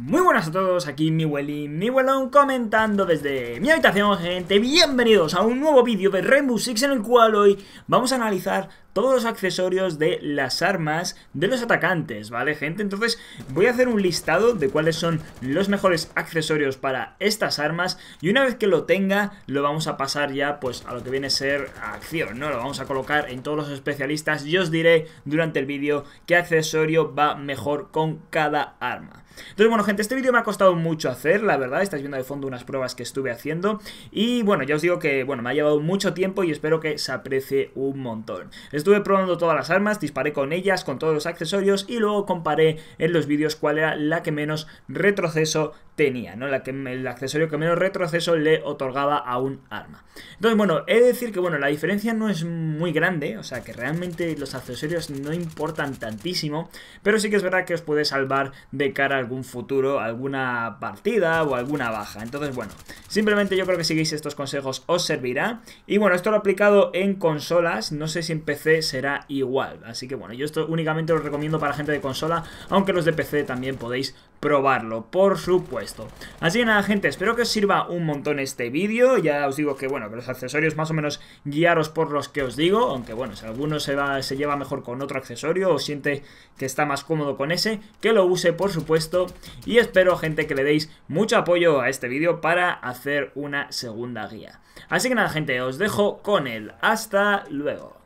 Muy buenas a todos, aquí mi mi huelón, comentando desde mi habitación, gente. Bienvenidos a un nuevo vídeo de Rainbow Six en el cual hoy vamos a analizar todos los accesorios de las armas de los atacantes, ¿vale, gente? Entonces voy a hacer un listado de cuáles son los mejores accesorios para estas armas y una vez que lo tenga lo vamos a pasar ya pues a lo que viene a ser acción, ¿no? Lo vamos a colocar en todos los especialistas y os diré durante el vídeo qué accesorio va mejor con cada arma. Entonces, bueno, gente, este vídeo me ha costado mucho hacer, la verdad, estáis viendo de fondo unas pruebas que estuve haciendo y, bueno, ya os digo que, bueno, me ha llevado mucho tiempo y espero que se aprecie un montón. Esto Estuve probando todas las armas, disparé con ellas, con todos los accesorios y luego comparé en los vídeos cuál era la que menos retroceso tenía, ¿no? La que, el accesorio que menos retroceso le otorgaba a un arma. Entonces, bueno, he de decir que, bueno, la diferencia no es muy grande, o sea, que realmente los accesorios no importan tantísimo, pero sí que es verdad que os puede salvar de cara a algún futuro, alguna partida o alguna baja. Entonces, bueno, simplemente yo creo que si seguís estos consejos os servirá. Y bueno, esto lo he aplicado en consolas, no sé si empecé será igual. Así que bueno, yo esto únicamente lo recomiendo para gente de consola, aunque los de PC también podéis probarlo, por supuesto. Así que nada, gente, espero que os sirva un montón este vídeo. Ya os digo que, bueno, que los accesorios más o menos guiaros por los que os digo, aunque bueno, si alguno se, va, se lleva mejor con otro accesorio o siente que está más cómodo con ese, que lo use, por supuesto. Y espero, gente, que le deis mucho apoyo a este vídeo para hacer una segunda guía. Así que nada, gente, os dejo con él. Hasta luego.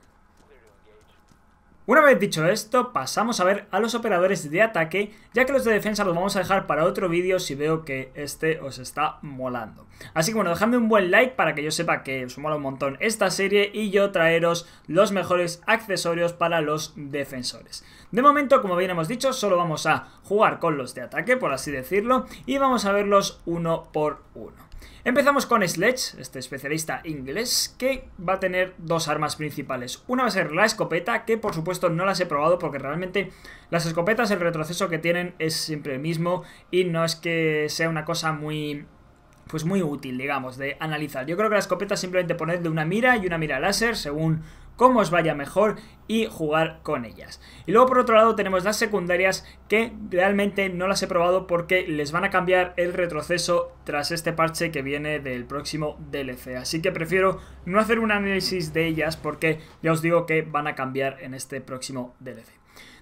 Una vez dicho esto, pasamos a ver a los operadores de ataque, ya que los de defensa los vamos a dejar para otro vídeo si veo que este os está molando. Así que bueno, dejadme un buen like para que yo sepa que os mola un montón esta serie y yo traeros los mejores accesorios para los defensores. De momento, como bien hemos dicho, solo vamos a jugar con los de ataque, por así decirlo, y vamos a verlos uno por uno. Empezamos con Sledge, este especialista inglés, que va a tener dos armas principales. Una va a ser la escopeta, que por supuesto no las he probado porque realmente las escopetas el retroceso que tienen es siempre el mismo y no es que sea una cosa muy pues muy útil, digamos, de analizar. Yo creo que la escopeta simplemente ponerle una mira y una mira láser según cómo os vaya mejor y jugar con ellas. Y luego por otro lado tenemos las secundarias que realmente no las he probado porque les van a cambiar el retroceso tras este parche que viene del próximo DLC. Así que prefiero no hacer un análisis de ellas porque ya os digo que van a cambiar en este próximo DLC.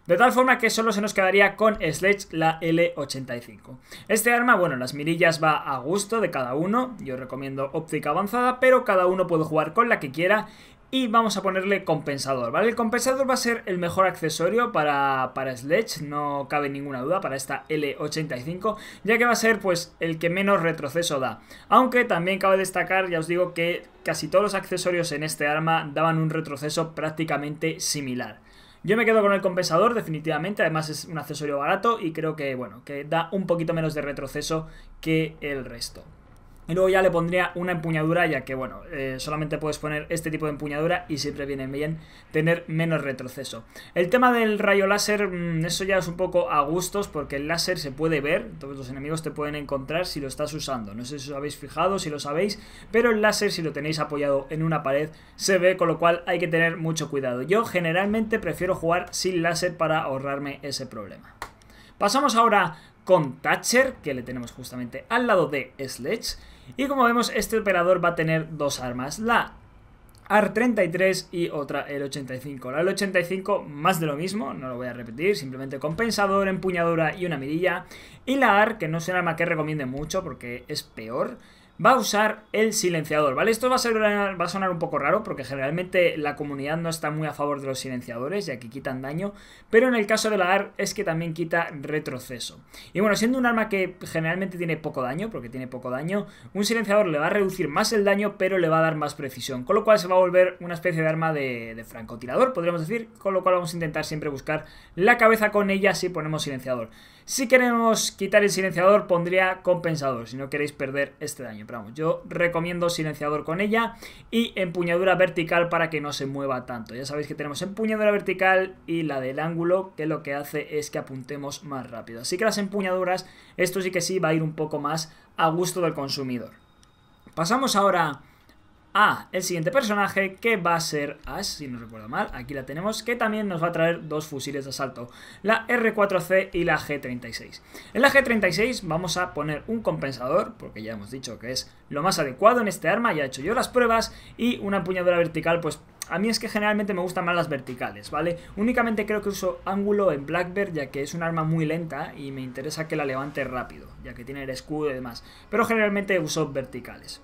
De tal forma que solo se nos quedaría con Sledge la L85. Este arma, bueno, las mirillas va a gusto de cada uno, yo recomiendo óptica avanzada, pero cada uno puede jugar con la que quiera y vamos a ponerle compensador, ¿vale? El compensador va a ser el mejor accesorio para, para Sledge, no cabe ninguna duda, para esta L85, ya que va a ser pues el que menos retroceso da. Aunque también cabe destacar, ya os digo, que casi todos los accesorios en este arma daban un retroceso prácticamente similar. Yo me quedo con el compensador definitivamente, además es un accesorio barato y creo que, bueno, que da un poquito menos de retroceso que el resto. Y luego ya le pondría una empuñadura, ya que, bueno, eh, solamente puedes poner este tipo de empuñadura y siempre viene bien tener menos retroceso. El tema del rayo láser, mm, eso ya es un poco a gustos, porque el láser se puede ver, todos los enemigos te pueden encontrar si lo estás usando. No sé si os habéis fijado, si lo sabéis, pero el láser, si lo tenéis apoyado en una pared, se ve, con lo cual hay que tener mucho cuidado. Yo generalmente prefiero jugar sin láser para ahorrarme ese problema. Pasamos ahora con Thatcher, que le tenemos justamente al lado de Sledge. Y como vemos, este operador va a tener dos armas, la AR-33 y otra el 85. La el 85 más de lo mismo, no lo voy a repetir, simplemente compensador, empuñadura y una mirilla. Y la AR, que no es un arma que recomiende mucho porque es peor, va a usar el silenciador, ¿vale? Esto va a, sonar, un poco raro porque generalmente la comunidad no está muy a favor de los silenciadores ya que quitan daño, pero en el caso de la AR es que también quita retroceso. Y bueno, siendo un arma que generalmente tiene poco daño, porque tiene poco daño, un silenciador le va a reducir más el daño pero le va a dar más precisión, con lo cual se va a volver una especie de arma de, de francotirador, podríamos decir, con lo cual vamos a intentar siempre buscar la cabeza con ella si ponemos silenciador. Si queremos quitar el silenciador pondría compensador, si no queréis perder este daño yo recomiendo silenciador con ella y empuñadura vertical para que no se mueva tanto. Ya sabéis que tenemos empuñadura vertical y la del ángulo, que lo que hace es que apuntemos más rápido. Así que las empuñaduras, esto sí que sí va a ir un poco más a gusto del consumidor. Pasamos ahora a el siguiente personaje que va a ser Ash, si no recuerdo mal, aquí la tenemos, que también nos va a traer dos fusiles de asalto, la R4C y la G36. En la G36 vamos a poner un compensador, porque ya hemos dicho que es lo más adecuado en este arma, ya he hecho yo las pruebas, y una empuñadura vertical pues a mí es que generalmente me gustan más las verticales, ¿vale? Únicamente creo que uso ángulo en Bear ya que es un arma muy lenta y me interesa que la levante rápido, ya que tiene el escudo y demás. Pero generalmente uso verticales.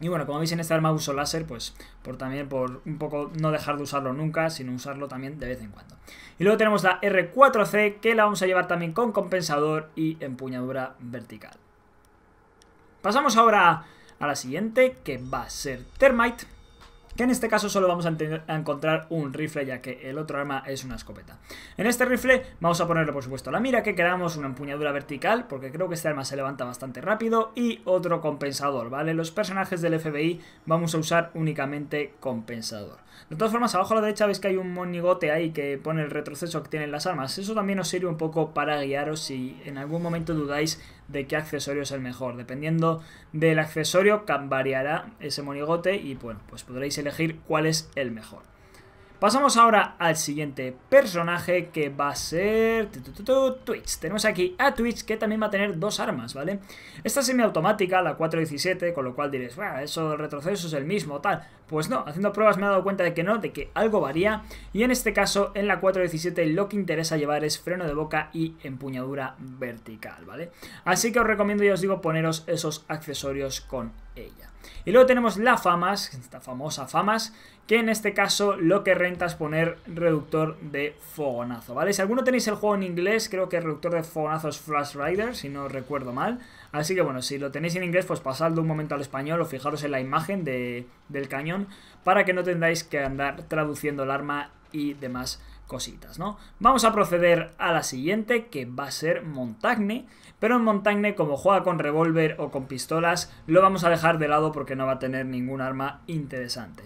Y bueno, como veis en este arma uso láser, pues por también por un poco no dejar de usarlo nunca, sino usarlo también de vez en cuando. Y luego tenemos la R4C, que la vamos a llevar también con compensador y empuñadura vertical. Pasamos ahora a la siguiente, que va a ser Termite que en este caso solo vamos a, encontrar un rifle ya que el otro arma es una escopeta. En este rifle vamos a ponerle por supuesto la mira que queramos, una empuñadura vertical porque creo que este arma se levanta bastante rápido y otro compensador, ¿vale? Los personajes del FBI vamos a usar únicamente compensador. De todas formas, abajo a la derecha veis que hay un monigote ahí que pone el retroceso que tienen las armas. Eso también os sirve un poco para guiaros si en algún momento dudáis de qué accesorio es el mejor. Dependiendo del accesorio, variará ese monigote y bueno, pues podréis elegir cuál es el mejor. Pasamos ahora al siguiente personaje que va a ser Twitch. Tenemos aquí a Twitch que también va a tener dos armas, ¿vale? Esta es semiautomática, la 417, con lo cual diréis, bueno, eso el retroceso es el mismo, tal. Pues no, haciendo pruebas me he dado cuenta de que no, de que algo varía. Y en este caso, en la 417 lo que interesa llevar es freno de boca y empuñadura vertical, ¿vale? Así que os recomiendo, y os digo, poneros esos accesorios con ella. Y luego tenemos la FAMAS, esta famosa FAMAS, que en este caso lo que renta es poner reductor de fogonazo, ¿vale? Si alguno tenéis el juego en inglés, creo que reductor de fogonazo es Flash Rider, si no recuerdo mal. Así que bueno, si lo tenéis en inglés, pues pasad un momento al español o fijaros en la imagen del cañón para que no tengáis que andar traduciendo el arma y demás cositas, ¿no? Vamos a proceder a la siguiente, que va a ser Montagne, pero en Montagne, como juega con revólver o con pistolas, lo vamos a dejar de lado porque no va a tener ningún arma interesante.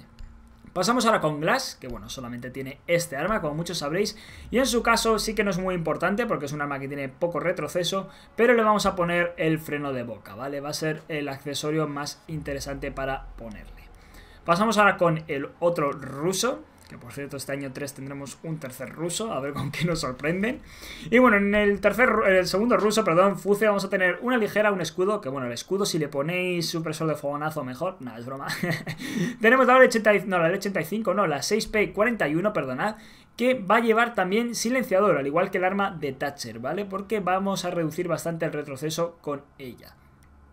Pasamos ahora con Glass, que bueno, solamente tiene este arma, como muchos sabréis, y en su caso sí que no es muy importante porque es un arma que tiene poco retroceso, pero le vamos a poner el freno de boca, ¿vale? Va a ser el accesorio más interesante para ponerle. Pasamos ahora con el otro ruso, por cierto este año 3 tendremos un tercer ruso, a ver con qué nos sorprenden. Y bueno, en el tercer en el segundo ruso, perdón, Fuce, vamos a tener una ligera, un escudo, que bueno, el escudo si le ponéis supresor de fogonazo mejor, nada, es broma. Tenemos la 85, no, la 85, no, la 6P41, perdonad, que va a llevar también silenciador, al igual que el arma de Thatcher, ¿vale? Porque vamos a reducir bastante el retroceso con ella.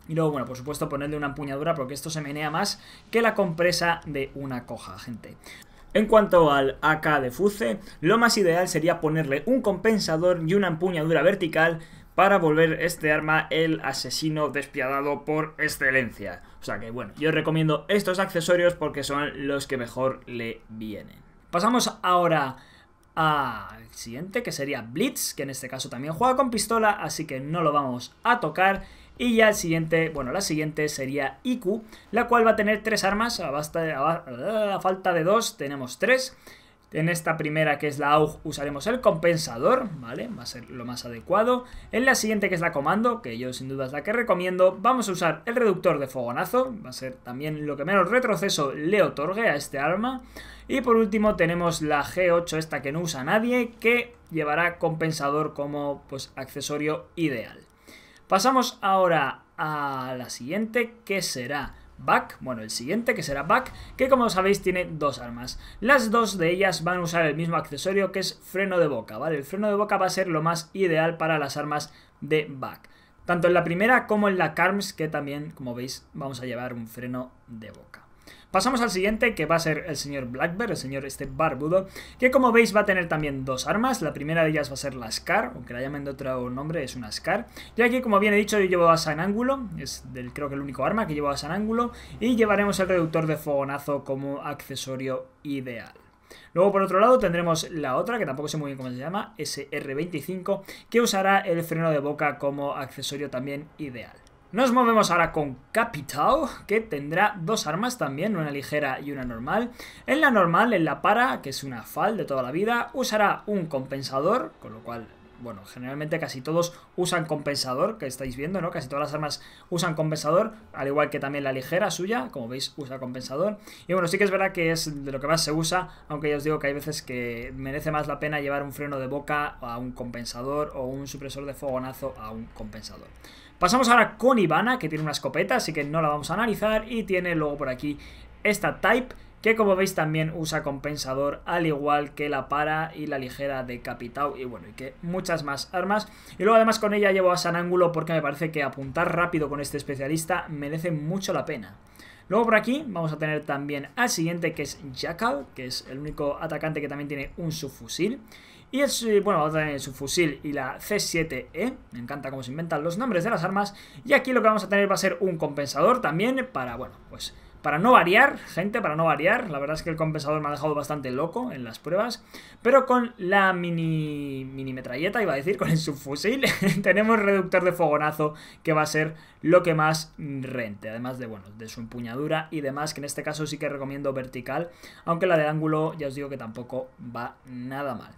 Y luego, bueno, por supuesto ponerle una empuñadura porque esto se menea más que la compresa de una coja, gente. En cuanto al AK de Fuce, lo más ideal sería ponerle un compensador y una empuñadura vertical para volver este arma el asesino despiadado por excelencia. O sea que bueno, yo recomiendo estos accesorios porque son los que mejor le vienen. Pasamos ahora al siguiente que sería Blitz, que en este caso también juega con pistola, así que no lo vamos a tocar. Y ya siguiente, bueno, la siguiente sería IQ, la cual va a tener tres armas, a, falta de dos tenemos tres. En esta primera, que es la AUG, usaremos el compensador, ¿vale? Va a ser lo más adecuado. En la siguiente, que es la comando, que yo sin duda es la que recomiendo, vamos a usar el reductor de fogonazo, va a ser también lo que menos retroceso le otorgue a este arma. Y por último tenemos la G8, esta que no usa nadie, que llevará compensador como pues, accesorio ideal. Pasamos ahora a la siguiente que será Back, bueno, el siguiente que será Back, que como sabéis tiene dos armas. Las dos de ellas van a usar el mismo accesorio que es freno de boca, ¿vale? El freno de boca va a ser lo más ideal para las armas de Back. Tanto en la primera como en la Carms, que también, como veis, vamos a llevar un freno de boca. Pasamos al siguiente, que va a ser el señor Blackbeard, el señor este barbudo, que como veis va a tener también dos armas. La primera de ellas va a ser la Scar, aunque la llamen de otro nombre, es una Scar. Y aquí, como bien he dicho, yo llevo a San Ángulo, es creo que el único arma que llevo a San Ángulo, y llevaremos el reductor de fogonazo como accesorio ideal. Luego, por otro lado, tendremos la otra, que tampoco sé muy bien cómo se llama, SR25, que usará el freno de boca como accesorio también ideal. Nos movemos ahora con Capital que tendrá dos armas también, una ligera y una normal. En la normal, en la para, que es una fal de toda la vida, usará un compensador, con lo cual bueno, generalmente casi todos usan compensador, que estáis viendo, ¿no? Casi todas las armas usan compensador, al igual que también la ligera suya, como veis, usa compensador. Y bueno, sí que es verdad que es de lo que más se usa, aunque ya os digo que hay veces que merece más la pena llevar un freno de boca a un compensador o un supresor de fogonazo a un compensador. Pasamos ahora con Ivana, que tiene una escopeta, así que no la vamos a analizar. Y tiene luego por aquí esta Type, que como veis también usa compensador al igual que la para y la ligera de Capitao y bueno, y que muchas más armas. Y luego además con ella llevo a San Ángulo porque me parece que apuntar rápido con este especialista merece mucho la pena. Luego por aquí vamos a tener también al siguiente que es Jackal, que es el único atacante que también tiene un subfusil. Y es, eh, bueno, va a tener su fusil y la C7E. E. Me encanta cómo se inventan los nombres de las armas. Y aquí lo que vamos a tener va a ser un compensador también para, bueno, pues para no variar, gente, para no variar. La verdad es que el compensador me ha dejado bastante loco en las pruebas. Pero con la mini, mini metralleta, iba a decir, con el subfusil, tenemos reductor de fogonazo, que va a ser lo que más rente. Además de, bueno, de su empuñadura y demás, que en este caso sí que recomiendo vertical. Aunque la de ángulo, ya os digo que tampoco va nada mal.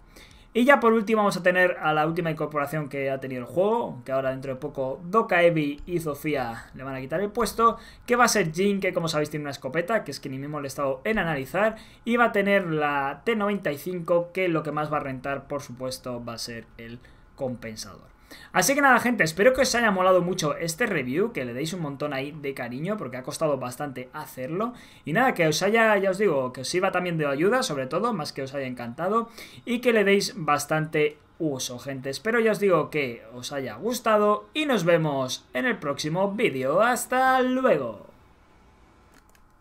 Y ya por último vamos a tener a la última incorporación que ha tenido el juego, que ahora dentro de poco Doca Evi y Sofía le van a quitar el puesto, que va a ser Jin, que como sabéis tiene una escopeta, que es que ni me he molestado en analizar, y va a tener la T95, que lo que más va a rentar por supuesto va a ser el compensador. Así que nada, gente, espero que os haya molado mucho este review, que le deis un montón ahí de cariño, porque ha costado bastante hacerlo. Y nada, que os haya, ya os digo, que os sirva también de ayuda, sobre todo, más que os haya encantado, y que le deis bastante uso, gente. Espero ya os digo que os haya gustado y nos vemos en el próximo vídeo. ¡Hasta luego!